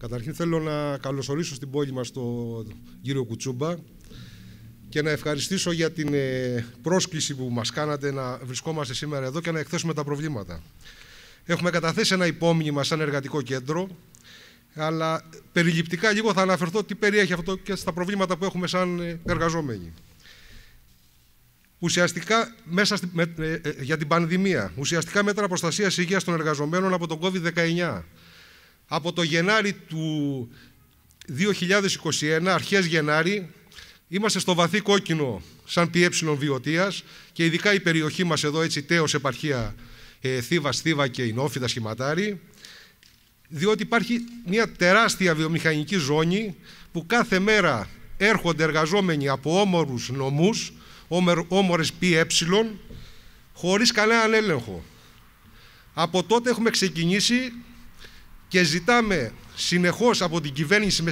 Καταρχήν θέλω να καλωσορίσω στην πόλη μας τον κύριο Κουτσούμπα και να ευχαριστήσω για την ε, πρόσκληση που μας κάνατε να βρισκόμαστε σήμερα εδώ και να εκθέσουμε τα προβλήματα. Έχουμε καταθέσει ένα υπόμνημα σαν εργατικό κέντρο, αλλά περιληπτικά λίγο θα αναφερθώ τι περιέχει αυτό και στα προβλήματα που έχουμε σαν ε, εργαζόμενοι. Ουσιαστικά, μέσα στη, ε, για την πανδημία, ουσιαστικά μέτρα προστασίας υγείας των εργαζομένων από τον COVID-19, από το Γενάρη του 2021, αρχές Γενάρη, είμαστε στο βαθύ κόκκινο σαν ΠΕ βιωτίας και ειδικά η περιοχή μας εδώ, έτσι, έτσι επαρχία ε, θύβα και νοφιδα Σχηματάρη, διότι υπάρχει μια τεράστια βιομηχανική ζώνη που κάθε μέρα έρχονται εργαζόμενοι από όμορους νομούς, όμορες ΠΕ, χωρίς κανέναν έλεγχο. Από τότε έχουμε ξεκινήσει και ζητάμε συνεχώς από την κυβέρνηση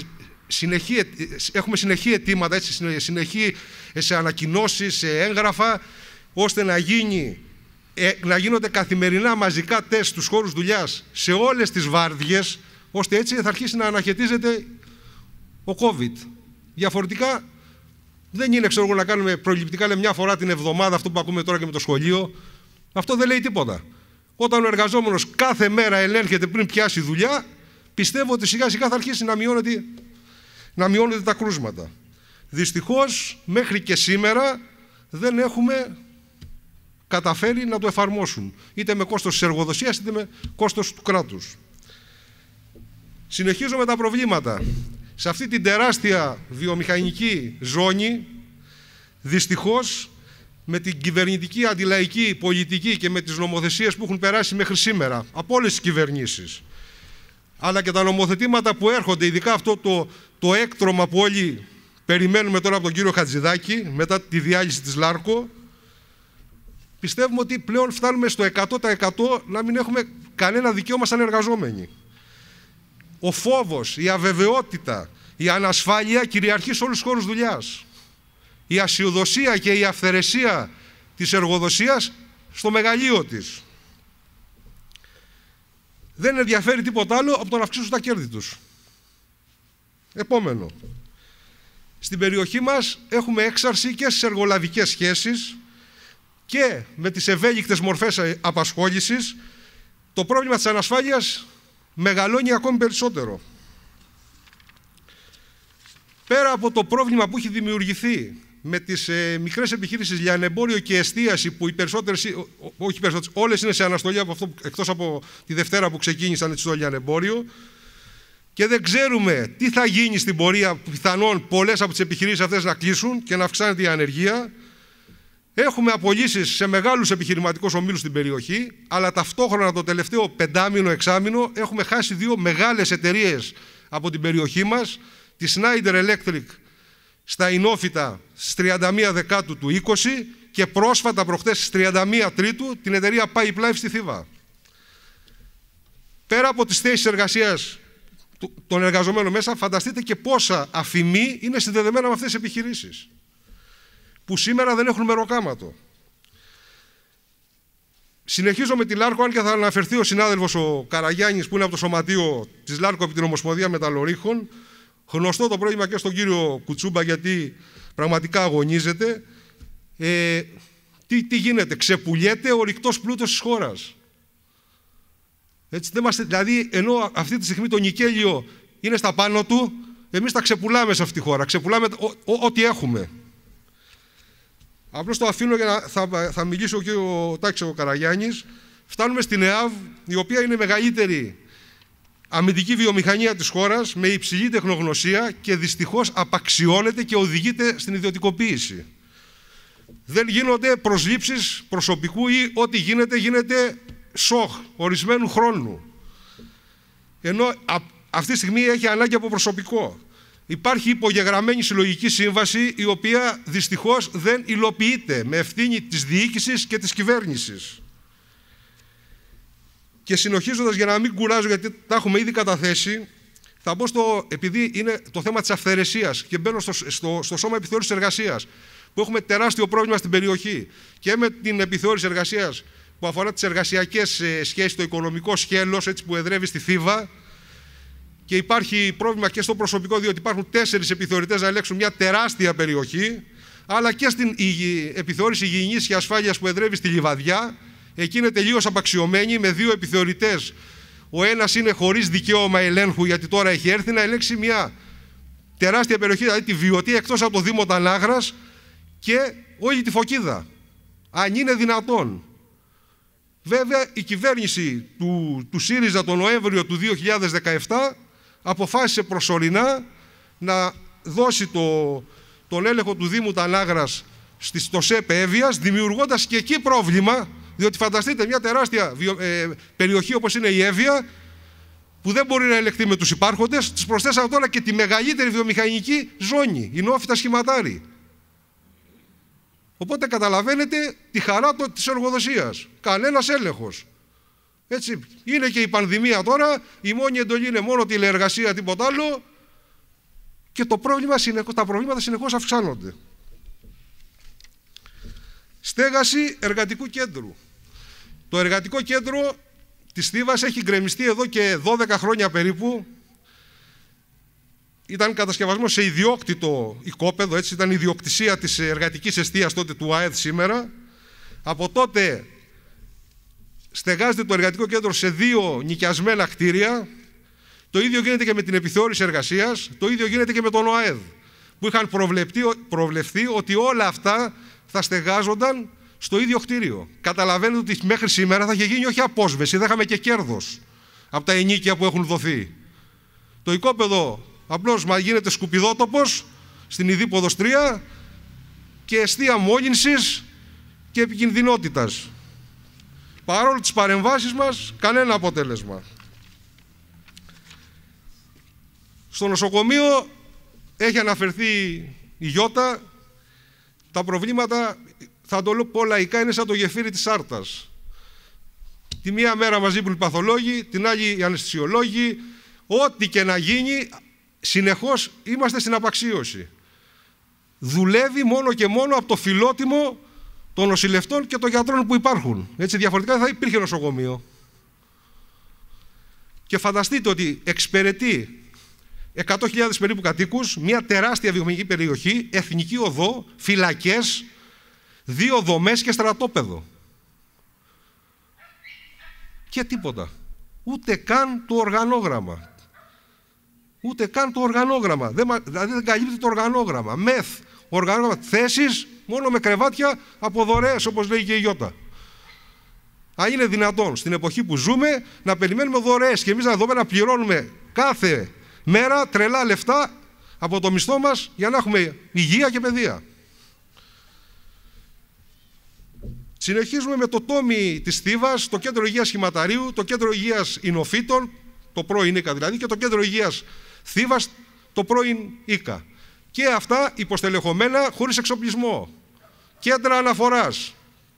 συνεχή, ε, έχουμε συνεχή αιτήματα, έτσι, συνεχή ε, σε ανακοινώσεις, σε έγγραφα, ώστε να, γίνει, ε, να γίνονται καθημερινά μαζικά τεστ στους χώρους δουλειάς σε όλες τις βάρδιες, ώστε έτσι θα αρχίσει να αναχαιτίζεται ο COVID. Διαφορετικά δεν είναι, ξέρω να κάνουμε προληπτικά, λέμε μια φορά την εβδομάδα αυτό που ακούμε τώρα και με το σχολείο. Αυτό δεν λέει τίποτα. Όταν ο εργαζόμενος κάθε μέρα ελέγχεται πριν πιάσει δουλειά, πιστεύω ότι σιγά σιγά θα αρχίσει να μειώνεται, να τα κρούσματα. Δυστυχώς μέχρι και σήμερα δεν έχουμε καταφέρει να το εφαρμόσουν, είτε με κόστος της εργοδοσίας, είτε με κόστος του κράτους. Συνεχίζω με τα προβλήματα. Σε αυτή την τεράστια βιομηχανική ζώνη, δυστυχώς, με την κυβερνητική αντιλαϊκή πολιτική και με τις νομοθεσίες που έχουν περάσει μέχρι σήμερα από όλες τις κυβερνήσεις αλλά και τα νομοθετήματα που έρχονται, ειδικά αυτό το, το έκτρωμα που όλοι περιμένουμε τώρα από τον κύριο Χατζηδάκη μετά τη διάλυση της Λάρκο πιστεύουμε ότι πλέον φτάνουμε στο 100% να μην έχουμε κανένα δικαίωμα σαν εργαζόμενοι. Ο φόβος, η αβεβαιότητα, η ανασφάλεια κυριαρχεί σε όλους τους χώρους δουλειάς η ασιοδοσία και η αυθαιρεσία της εργοδοσίας στο μεγαλείο της. Δεν ενδιαφέρει τίποτα άλλο από το να αυξήσουν τα κέρδη τους. Επόμενο. Στην περιοχή μας έχουμε έξαρση και στις εργολαβικές σχέσεις και με τις ευέλικτες μορφές ε, απασχόλησης το πρόβλημα της ανασφάλειας μεγαλώνει ακόμη περισσότερο. Πέρα από το πρόβλημα που έχει δημιουργηθεί με τις ε, μικρές επιχείρησεις ανεμπόριο και εστίαση που ε, οι περισσότερες, όλες είναι σε αναστολή από αυτό, εκτός από τη Δευτέρα που ξεκίνησαν έτσι όλοι ανεμπόριο και δεν ξέρουμε τι θα γίνει στην πορεία πιθανόν πολλές από τις επιχειρήσεις αυτές να κλείσουν και να αυξάνεται η ανεργία. Έχουμε απολύσεις σε μεγάλους επιχειρηματικούς ομίλους στην περιοχή, αλλά ταυτόχρονα το τελευταίο πεντάμινο-εξάμινο έχουμε χάσει δύο μεγάλες εταιρείες από την περιοχή μας, τη Snyder Electric στα Ινόφυτα στις 31 Δεκάτου του 20 και πρόσφατα προχθές στις 31 Τρίτου την εταιρεία Pipe Life στη Θήβα. Πέρα από τις θέσεις εργασίας των εργαζομένων μέσα, φανταστείτε και πόσα αφημοί είναι συνδεδεμένα με αυτές τις επιχειρήσεις, που σήμερα δεν έχουν μεροκάματο. Συνεχίζω με τη Λάρκο, αν και θα αναφερθεί ο συνάδελφος ο Καραγιάννης, που είναι από το σωματείο της Λάρκο από την Ομοσπονδία Μεταλλορίχων, Γνωστό το πρόβλημα και στον κύριο Κουτσούμπα γιατί πραγματικά αγωνίζεται. Ε, τι, τι γίνεται, ξεπουλιέται ο ρηκτός πλούτος της χώρας. Έτσι, δεν μας, δηλαδή, ενώ αυτή τη στιγμή το νικέλιο είναι στα πάνω του, εμείς τα ξεπουλάμε σε αυτή τη χώρα, ξεπουλάμε ό,τι έχουμε. Απλώς το αφήνω για να θα, θα μιλήσω και ο Τάξης ο Καραγιάννης. Φτάνουμε στην ΕΑΒ, η οποία είναι μεγαλύτερη αμυντική βιομηχανία της χώρας με υψηλή τεχνογνωσία και δυστυχώς απαξιώνεται και οδηγείται στην ιδιωτικοποίηση. Δεν γίνονται προσλήψεις προσωπικού ή ό,τι γίνεται γίνεται σοχ ορισμένου χρόνου. Ενώ αυτή τη στιγμή έχει ανάγκη από προσωπικό. Υπάρχει υπογεγραμμένη συλλογική σύμβαση η οποία δυστυχώς δεν υλοποιείται με ευθύνη της διοίκησης και της κυβέρνησης. Και συνοχίζοντας για να μην κουράζω γιατί τα έχουμε ήδη καταθέσει, θα μπω στο, επειδή είναι το θέμα της αυθαιρεσίας και μπαίνω στο, στο, στο σώμα επιθεώρησης εργασίας που έχουμε τεράστιο πρόβλημα στην περιοχή και με την επιθεώρηση εργασίας που αφορά τις εργασιακές ε, σχέσεις, το οικονομικό σχέλος έτσι που εδρεύει στη Θήβα και υπάρχει πρόβλημα και στο προσωπικό διότι υπάρχουν τέσσερις επιθεωρητές να ελέγξουν μια τεράστια περιοχή αλλά και στην επιθεώρηση υγιεινής και ασφάλειας που εδρεύει στη Λιβαδιά Εκεί είναι τελείως απαξιωμένοι με δύο επιθεωρητές. Ο ένας είναι χωρίς δικαίωμα ελέγχου, γιατί τώρα έχει έρθει να ελέγξει μια τεράστια περιοχή, δηλαδή τη βιωτή εκτός από το Δήμο Ταλάγρα και όλη τη φωκίδα. Αν είναι δυνατόν. Βέβαια, η κυβέρνηση του, του ΣΥΡΙΖΑ τον Νοέμβριο του 2017 αποφάσισε προσωρινά να δώσει το, τον έλεγχο του Δήμου Ταλάγρας στο ΣΕΠ Εύβοιας, δημιουργώντας και εκεί πρόβλημα διότι φανταστείτε μια τεράστια ε, περιοχή όπως είναι η Εύβοια, που δεν μπορεί να ελεγχθεί με τους υπάρχοντες, τη προσθέσαμε τώρα και τη μεγαλύτερη βιομηχανική ζώνη, η νόφιτα σχηματάρη. Οπότε καταλαβαίνετε τη χαρά της εργοδοσίας. Κανένας έλεγχος. Έτσι, είναι και η πανδημία τώρα, η μόνη εντολή είναι μόνο τηλεεργασία, τίποτα άλλο και το πρόβλημα, τα προβλήματα συνεχώς αυξάνονται. Στέγαση εργατικού κέντρου. Το εργατικό κέντρο της Θήβας έχει γκρεμιστεί εδώ και 12 χρόνια περίπου. Ήταν κατασκευασμός σε ιδιόκτητο οικόπεδο, έτσι ήταν ιδιοκτησία της εργατικής εστίας τότε του ΑΕΔ σήμερα. Από τότε στεγάζεται το εργατικό κέντρο σε δύο νοικιασμένα κτίρια. Το ίδιο γίνεται και με την επιθεώρηση εργασίας, το ίδιο γίνεται και με τον ΟΑΕΔ, που είχαν προβλεφθεί ότι όλα αυτά θα στεγάζονταν στο ίδιο κτίριο. Καταλαβαίνετε ότι μέχρι σήμερα θα είχε γίνει όχι απόσβεση, δεν είχαμε και κέρδος από τα ενίκια που έχουν δοθεί. Το οικόπεδο απλώς μα γίνεται σκουπιδότοπος στην Ιδίποδος 3 και αιστεία μόλυνσης και επικινδυνότητας. Παρόλο τις παρεμβάσεις μας, κανένα αποτέλεσμα. Στο νοσοκομείο έχει αναφερθεί η Γιώτα, τα προβλήματα θα το λέω πω λαϊκά, είναι σαν το γεφύρι της σάρτας. Τη μία μέρα μαζί που οι παθολόγοι, την άλλη οι αναισθησιολόγοι, ό,τι και να γίνει, συνεχώς είμαστε στην απαξίωση. Δουλεύει μόνο και μόνο από το φιλότιμο των νοσηλευτών και των γιατρών που υπάρχουν. Έτσι διαφορετικά θα υπήρχε νοσοκομείο. Και φανταστείτε ότι εξυπηρετεί 100.000 περίπου κατοίκους, μια τεράστια βιομηχανική περιοχή, εθνική οδό, φυλακές, δύο δομές και στρατόπεδο. Και τίποτα. Ούτε καν το οργανόγραμμα. Ούτε καν το οργανόγραμμα. Δεν, δηλαδή δεν καλύπτει το οργανόγραμμα. Μεθ, οργανόγραμμα. Θέσεις μόνο με κρεβάτια από δωρεές, όπως λέει και η Ιώτα. Αν είναι δυνατόν στην εποχή που ζούμε να περιμένουμε δωρεές και εμείς εδώ πέρα να πληρώνουμε κάθε μέρα τρελά λεφτά από το μισθό μας για να έχουμε υγεία και παιδεία. Συνεχίζουμε με το τόμι της Θήβας, το κέντρο υγείας Χηματαρίου, το κέντρο υγείας Ινοφύτων, το πρώην Ίκα δηλαδή, και το κέντρο υγείας Θήβας, το πρώην Ίκα. Και αυτά υποστελεχωμένα χωρίς εξοπλισμό. Κέντρα αναφοράς.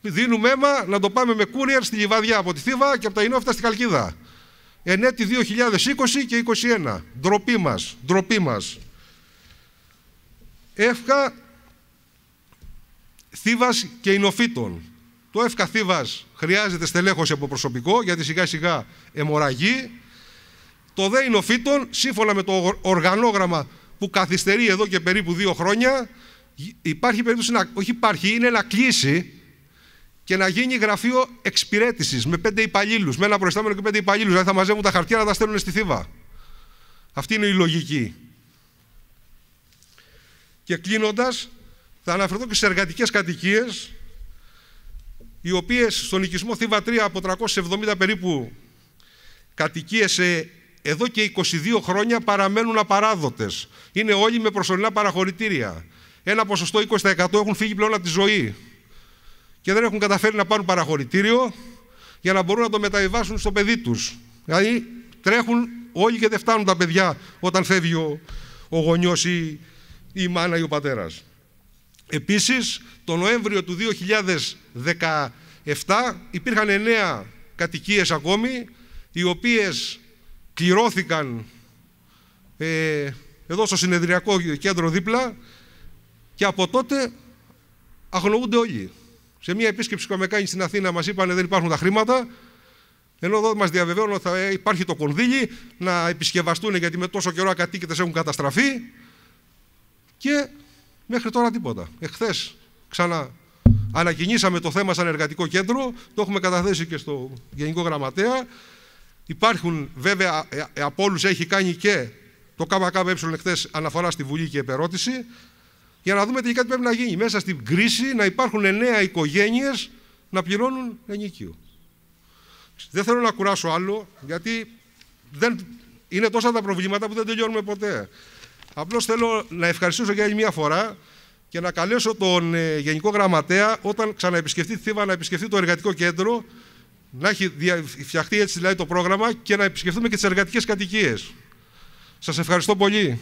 Δίνουμε αίμα να το πάμε με κούριερ στη λιβαδιά από τη Θήβα και από τα Ινόφυτα στη Καλκίδα. Εν έτη 2020 και 2021. Ντροπή μας. Ντροπή μας. Εύχα Θήβας και Ινοφύτων. Το ευκαθίβα χρειάζεται στελέχωση από προσωπικό γιατί σιγά σιγά αιμορραγεί. Το δε εινοφύτων, σύμφωνα με το οργανόγραμμα που καθυστερεί εδώ και περίπου δύο χρόνια, υπάρχει περίπτωση να, όχι υπάρχει, είναι να κλείσει και να γίνει γραφείο εξυπηρέτησης με πέντε υπαλλήλους, με ένα προϊστάμενο και πέντε υπαλλήλους. Δηλαδή θα μαζεύουν τα χαρτιά να τα στέλνουν στη Θήβα. Αυτή είναι η λογική. Και κλείνοντας, θα αναφερθώ και στι εργατικές κατοικίες, οι οποίες στον οικισμό Θήβα 3 από 370 περίπου κατοικίες εδώ και 22 χρόνια παραμένουν απαράδοτες. Είναι όλοι με προσωρινά παραχωρητήρια. Ένα ποσοστό 20% έχουν φύγει πλέον από τη ζωή και δεν έχουν καταφέρει να πάρουν παραχωρητήριο για να μπορούν να το μεταβιβάσουν στο παιδί τους. Δηλαδή τρέχουν όλοι και δεν φτάνουν τα παιδιά όταν φεύγει ο, η μάνα ή ο πατέρας. Επίσης, το Νοέμβριο του 2017 υπήρχαν 9 κατοικίες ακόμη, οι οποίες κληρώθηκαν ε, εδώ στο συνεδριακό κέντρο δίπλα και από τότε αγνοούνται όλοι. Σε μια επίσκεψη που είχαμε κάνει στην Αθήνα μας είπαν δεν υπάρχουν τα χρήματα, ενώ εδώ μας διαβεβαιώνουν ότι θα ε, υπάρχει το κονδύλι να επισκευαστούν γιατί με τόσο καιρό ακατοίκητες έχουν καταστραφεί και Μέχρι τώρα τίποτα. Εχθές ξανά ανακοινήσαμε το θέμα σαν εργατικό κέντρο, το έχουμε καταθέσει και στο Γενικό Γραμματέα. Υπάρχουν βέβαια ε, ε, από όλους έχει κάνει και το ΚΚΕ εχθές αναφορά στη Βουλή και επερώτηση. Για να δούμε τι κάτι πρέπει να γίνει. Μέσα στην κρίση να υπάρχουν εννέα οικογένειες να πληρώνουν ενίκιο. Δεν θέλω να κουράσω άλλο, γιατί δεν... είναι τόσα τα προβλήματα που δεν τελειώνουμε ποτέ. Απλώς θέλω να ευχαριστήσω για άλλη μια φορά και να καλέσω τον ε, Γενικό Γραμματέα όταν ξαναεπισκεφτεί τη Θήβα να επισκεφτεί το εργατικό κέντρο, να έχει φτιαχτεί έτσι δηλαδή το πρόγραμμα και να επισκεφτούμε και τις εργατικές κατοικίες. Σας ευχαριστώ πολύ.